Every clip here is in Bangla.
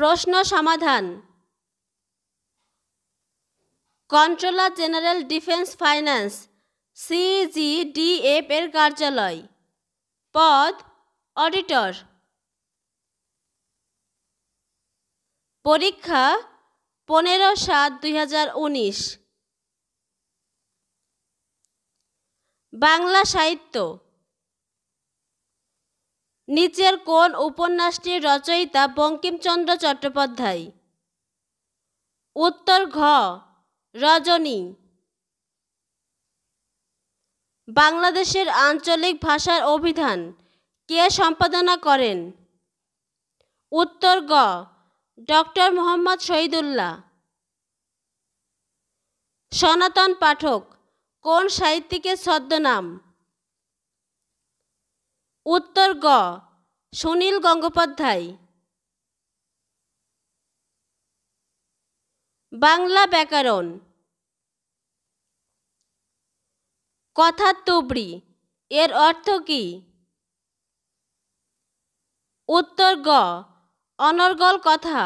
প্রশ্ন সমাধান controller general defence finance CGDF এর কার্যালয় পদ অডিটর পরীক্ষা পনেরো সাত দুই বাংলা সাহিত্য নিচের কোন উপন্যাসটির রচয়িতা বঙ্কিমচন্দ্র চট্টোপাধ্যায় উত্তর ঘ রজনী বাংলাদেশের আঞ্চলিক ভাষার অভিধান কে সম্পাদনা করেন উত্তর গ ডক্টর মোহাম্মদ শহীদুল্লাহ সনাতন পাঠক কোন সাহিত্যিকের ছদ্মনাম উত্তর গ সুনীল গঙ্গোপাধ্যায় বাংলা ব্যাকরণ কথা তুবড়ি এর অর্থ কি উত্তর গ অনর্গল কথা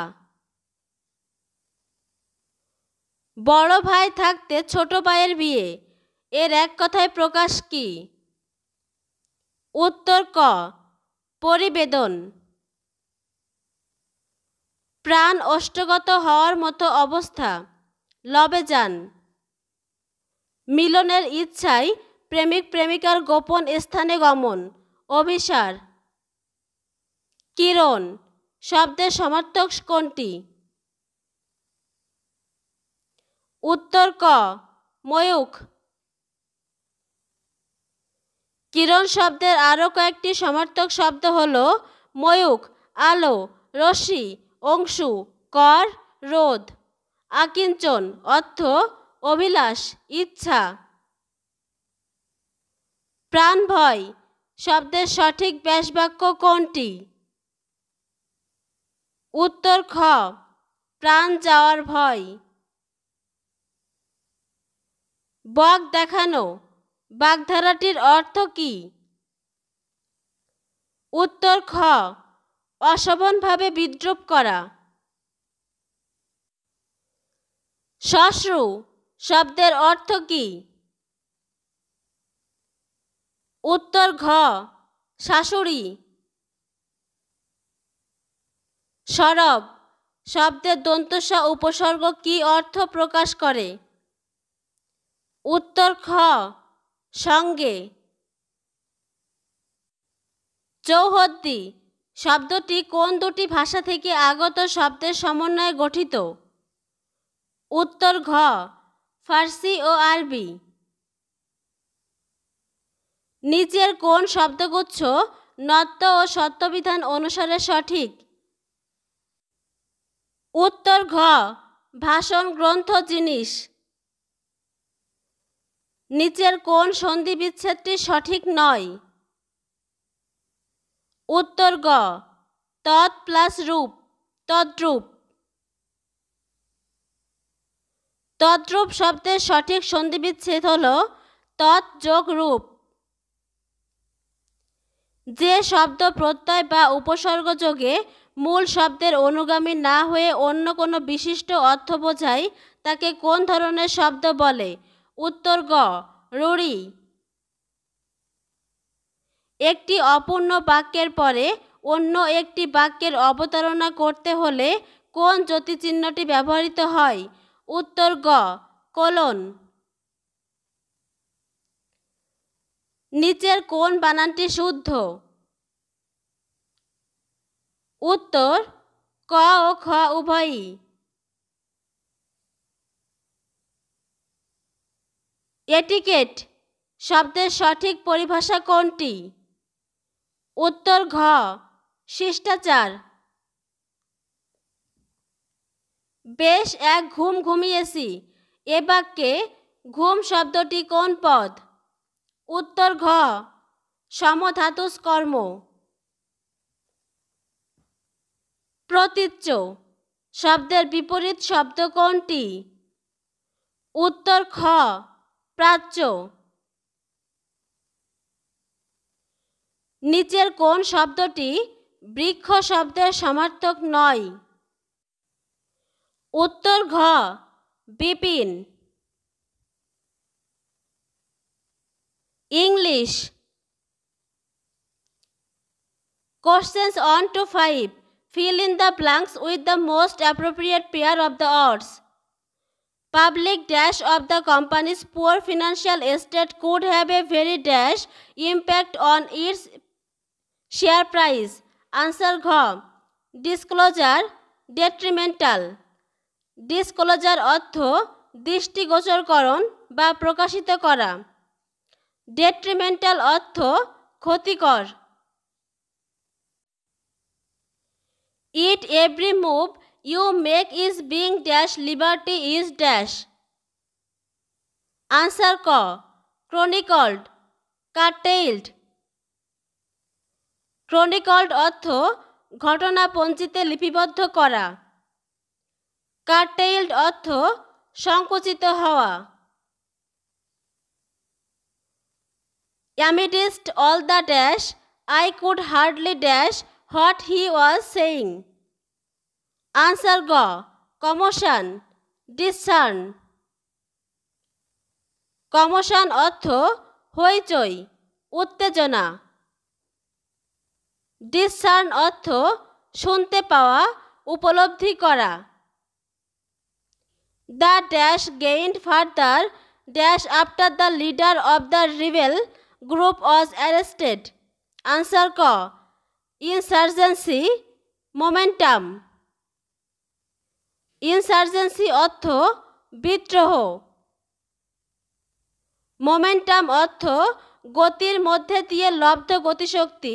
বড় ভাই থাকতে ছোট ভাইয়ের বিয়ে এর এক কথায় প্রকাশ কী উত্তর ক পরিবেদন প্রাণ অষ্টগত হওয়ার মতো অবস্থা লবে যান মিলনের ইচ্ছায় প্রেমিক প্রেমিকার গোপন স্থানে গমন অভিসার কিরণ শব্দের সমর্থক কোনটি উত্তর ক ময়ূখ কিরণ শব্দের আরও কয়েকটি সমর্থক শব্দ হল ময়ূক আলো রশ্মি অংশু কর রোধ আকিঞ্চন অর্থ অভিলাষ ইচ্ছা প্রাণ ভয় শব্দের সঠিক ব্যাসবাক্য কোনটি উত্তর খ প্রাণ যাওয়ার ভয় বক দেখানো বাগধারাটির অর্থ কি উত্তর খ অশোভনভাবে বিদ্রুপ করা শশ্রু শব্দের অর্থ কি উত্তর ঘ শাশুড়ি সরব শব্দের দন্তসা উপসর্গ কি অর্থ প্রকাশ করে উত্তর খ সঙ্গে চৌহদ্দি শব্দটি কোন দুটি ভাষা থেকে আগত শব্দের সমন্বয়ে গঠিত উত্তর ঘ ফার্সি ও আরবি নিচের কোন শব্দগুচ্ছ নত্য ও সত্যবিধান অনুসারে সঠিক উত্তর ঘ ভাষণ গ্রন্থ জিনিস নিচের কোন সন্ধি বিচ্ছেদটি সঠিক নয় উত্তর গ তৎ প্লাস রূপ তদ্রূপ তদ্রূপ শব্দের সঠিক সন্ধি বিচ্ছেদ হল তৎ যোগ রূপ যে শব্দ প্রত্যয় বা উপসর্গ যোগে মূল শব্দের অনুগামী না হয়ে অন্য কোনো বিশিষ্ট অর্থ বোঝায় তাকে কোন ধরনের শব্দ বলে উত্তর গ রুড়ি একটি অপূর্ণ বাক্যের পরে অন্য একটি বাক্যের অবতারণা করতে হলে কোন জ্যোতিচিহ্নটি ব্যবহৃত হয় উত্তর গ কোলন নিচের কোন বানানটি শুদ্ধ উত্তর ক ও খ উভয়ই এটিকেট শব্দের সঠিক পরিভাষা কোনটি উত্তর ঘ শিষ্টাচার বেশ এক ঘুম ঘুমিয়েছি এ বাক্যে ঘুম শব্দটি কোন পদ উত্তর ঘ সমধাতুষ্কর্ম প্রতীচ্য শব্দের বিপরীত শব্দ কোনটি উত্তর খ প্রাচ্য নিচের কোন শব্দটি বৃক্ষ শব্দের সমর্থক নয় উত্তর ঘ বিপিন English questions one to five fill in the blanks with the most appropriate pair of the arts public dash of the companies poor financial estate could have a very dash impact on its share price answer ঘ ডিসক্লোজার ডেট্রিমেন্টাল ডিসক্লোজার অর্থ দৃষ্টিগোচরকরণ বা প্রকাশিত করা ডেট্রিমেন্টাল অর্থ ক্ষতিকর it every move you make is being dash liberty is dash answer ক ক্রনিকল্ড কার্টেইল্ড ক্রনিকল্ড অর্থ ঘটনা পঞ্জিতে লিপিবদ্ধ করা কার্টেইল্ড অর্থ সংকুচিত হওয়া amidst all the dash I could hardly dash what he was saying answer গ কমোশন ডিসার্ন কমোশন অর্থ হইচই উত্তেজনা ডিসার্ন অর্থ শুনতে পাওয়া উপলব্ধি করা the dash gained further dash after the leader of the রিভেল গ্রুপ অজ অ্যারেস্টেড আনসার ক ইনসার্জেন্সি মোমেন্টাম ইনসার্জেন্সি অর্থ বিদ্রোহ মোমেন্টাম অর্থ গতির মধ্যে দিয়ে লব্ধ গতিশক্তি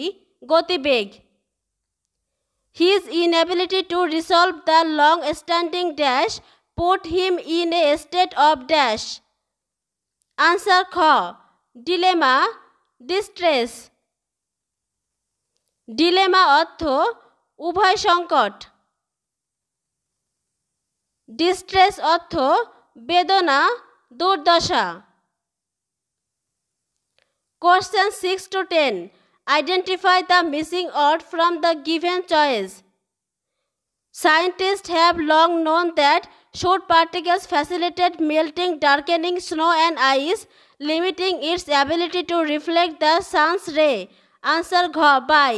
গতিবেগ his inability to resolve the long standing dash put him in a state of dash answer খ ডিলেমা ডিস্ট্রেস ডিলেমা অর্থ উভয় সংকট ডিস্ট্রেস অর্থ বেদনা দুর্দশা question six to ten identify the missing word from the given choice Scientists have long known that soot particles facilitate melting, darkening snow and ice, limiting its ability to reflect the sun's ray. Answer Gha by.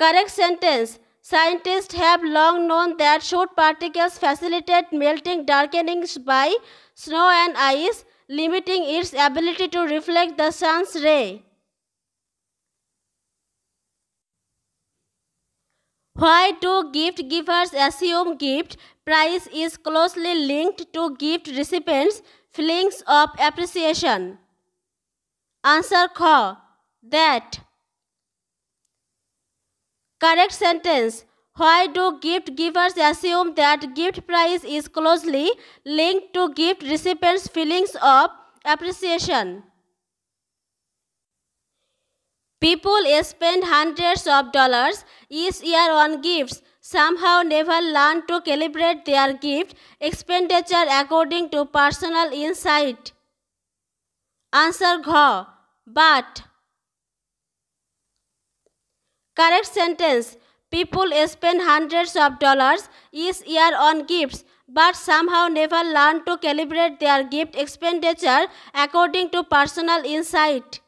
Correct sentence. Scientists have long known that short particles facilitate melting darkening by snow and ice, limiting its ability to reflect the sun's ray. Why do gift givers assume gift price is closely linked to gift recipients' feelings of appreciation? Answer Kh. That Correct sentence. Why do gift givers assume that gift price is closely linked to gift recipients' feelings of appreciation? People spend hundreds of dollars each year on gifts, somehow never learn to calibrate their gift expenditure according to personal insight. Answer Gha, but Correct sentence. People spend hundreds of dollars each year on gifts but somehow never learn to calibrate their gift expenditure according to personal insight.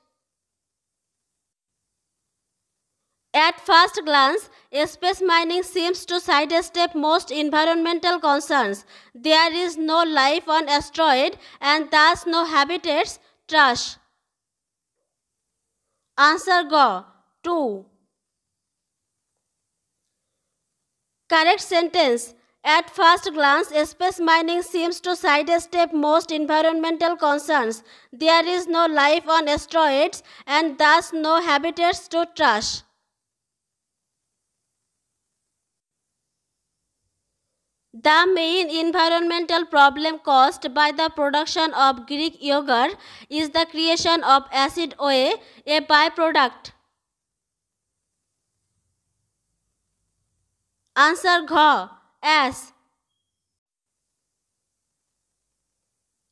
At first glance, space mining seems to sidestep most environmental concerns. There is no life on asteroid and thus no habitats, trash. Answer go 2. Correct sentence. At first glance, space mining seems to sidestep most environmental concerns. There is no life on asteroids and thus no habitats to trash. The main environmental problem caused by the production of Greek yogurt is the creation of acid OA, a byproduct. Answer ঘ অ্যাস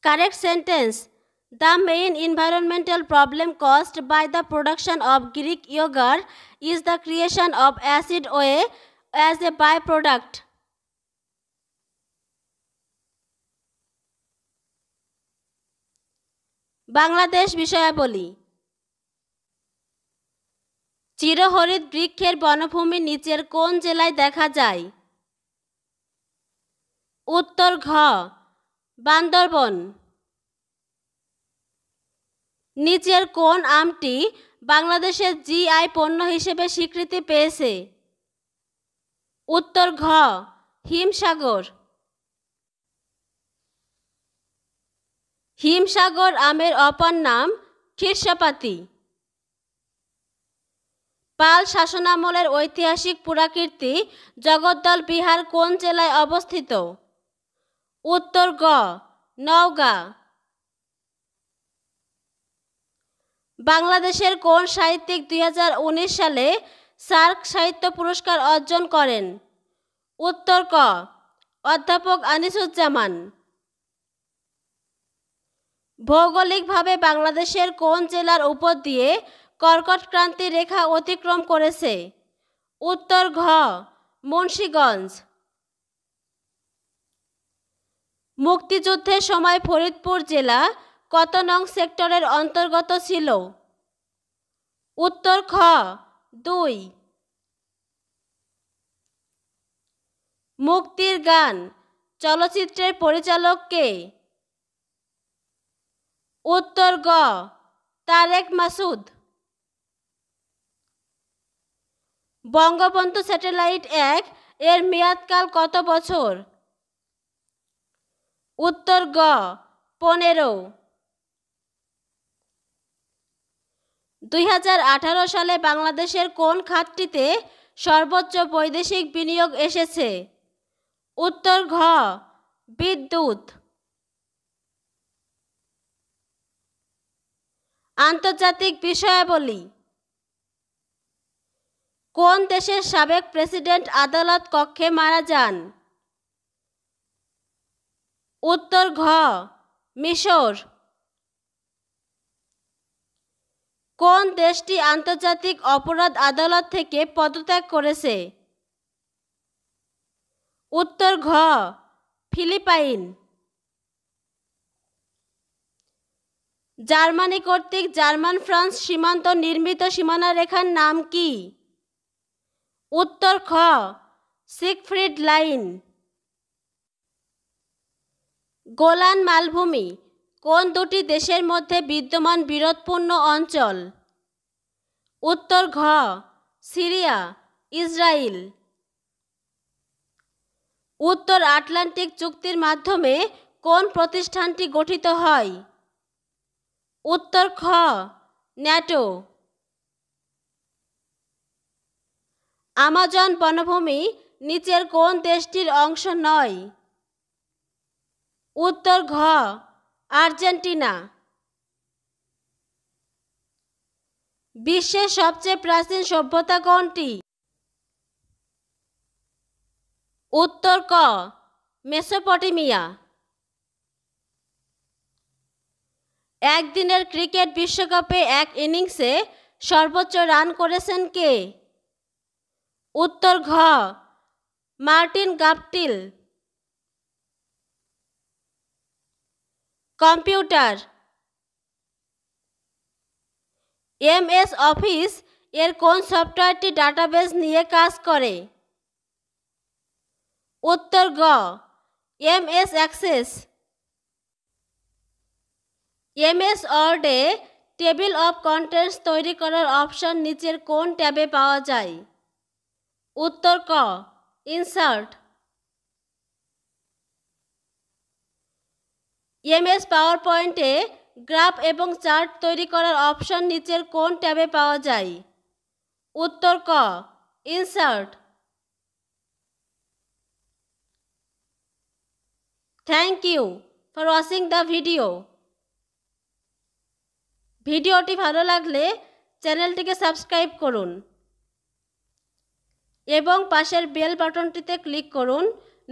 Correct sentence. The main environmental problem caused by the production of Greek yogurt is the creation of acid OA as a byproduct. Bangladesh বিষয়াবলী চিরহরিত বৃক্ষের বনভূমি নিচের কোন জেলায় দেখা যায় উত্তর ঘ বান্দরবন নিচের কোন আমটি বাংলাদেশের জিআই পণ্য হিসেবে স্বীকৃতি পেয়েছে উত্তর ঘ হিমসাগর হিমসাগর আমের অপর নাম ক্ষীরসাপাতি পাল শাসনামলের ঐতিহাসিক পুরাকীর্তি জগদ্দল বিহার কোন জেলায় অবস্থিত উত্তর গ নওগাঁ বাংলাদেশের কোন সাহিত্যিক দুই সালে সার্ক সাহিত্য পুরস্কার অর্জন করেন উত্তর ক অধ্যাপক আনিসুজ্জামান ভৌগোলিকভাবে বাংলাদেশের কোন জেলার উপর দিয়ে কর্কট ক্রান্তি রেখা অতিক্রম করেছে উত্তর ঘ মুন্সীগঞ্জ মুক্তিযুদ্ধের সময় ফরিদপুর জেলা কত নং সেক্টরের অন্তর্গত ছিল উত্তর খ দুই মুক্তির গান চলচ্চিত্রের পরিচালক কে উত্তর গ তারেক মাসুদ বঙ্গবন্ধু স্যাটেলাইট এক এর মেয়াদকাল কত বছর উত্তর গ পনেরো দুই সালে বাংলাদেশের কোন খাতটিতে সর্বোচ্চ বৈদেশিক বিনিয়োগ এসেছে উত্তর ঘ বিদ্যুৎ আন্তর্জাতিক বিষয়াবলী কোন দেশের সাবেক প্রেসিডেন্ট আদালত কক্ষে মারা যান উত্তর ঘ মিশর কোন দেশটি আন্তর্জাতিক অপরাধ আদালত থেকে পদত্যাগ করেছে উত্তর ঘ ফিলিপাইন জার্মানি কর্তৃক জার্মান ফ্রান্স সীমান্ত নির্মিত সীমানা রেখার নাম কি উত্তর খ সিকফ্রিড লাইন গোলান মালভূমি কোন দুটি দেশের মধ্যে বিদ্যমান বিরোধপূর্ণ অঞ্চল উত্তর ঘ সিরিয়া ইসরায়েল উত্তর আটলান্টিক চুক্তির মাধ্যমে কোন প্রতিষ্ঠানটি গঠিত হয় উত্তর খ ন্যাটো আমাজন বনভূমি নিচের কোন দেশটির অংশ নয় উত্তর ঘ আর্জেন্টিনা বিশ্বের সবচেয়ে প্রাচীন সভ্যতা কোনটি উত্তর ক মেসোপটেমিয়া একদিনের ক্রিকেট বিশ্বকাপে এক ইনিংসে সর্বোচ্চ রান করেছেন কে উত্তর ঘ Martin Guptill computer M S Office এর কোন সফটওয়্যারটি ডাটাবেস নিয়ে কাজ করে উত্তর গ এম এস অ্যাক্সেস এমএস অর্ডে টেবিল অফ কন্টেন্টস তৈরি করার অপশন নিচের কোন ট্যাবে পাওয়া যায় উত্তর ক ইনসার্ট এমএস পাওয়ার পয়েন্টে গ্রাফ এবং চার্ট তৈরি করার অপশন নিচের কোন ট্যাবে পাওয়া যায় উত্তর ক insert thank you for watching the video ভিডিওটি ভালো লাগলে চ্যানেলটিকে সাবস্ক্রাইব করুন এবং পাশের বেল বাটনটিতে ক্লিক করুন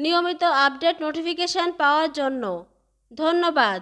নিয়মিত আপডেট নোটিফিকেশান পাওয়ার জন্য ধন্যবাদ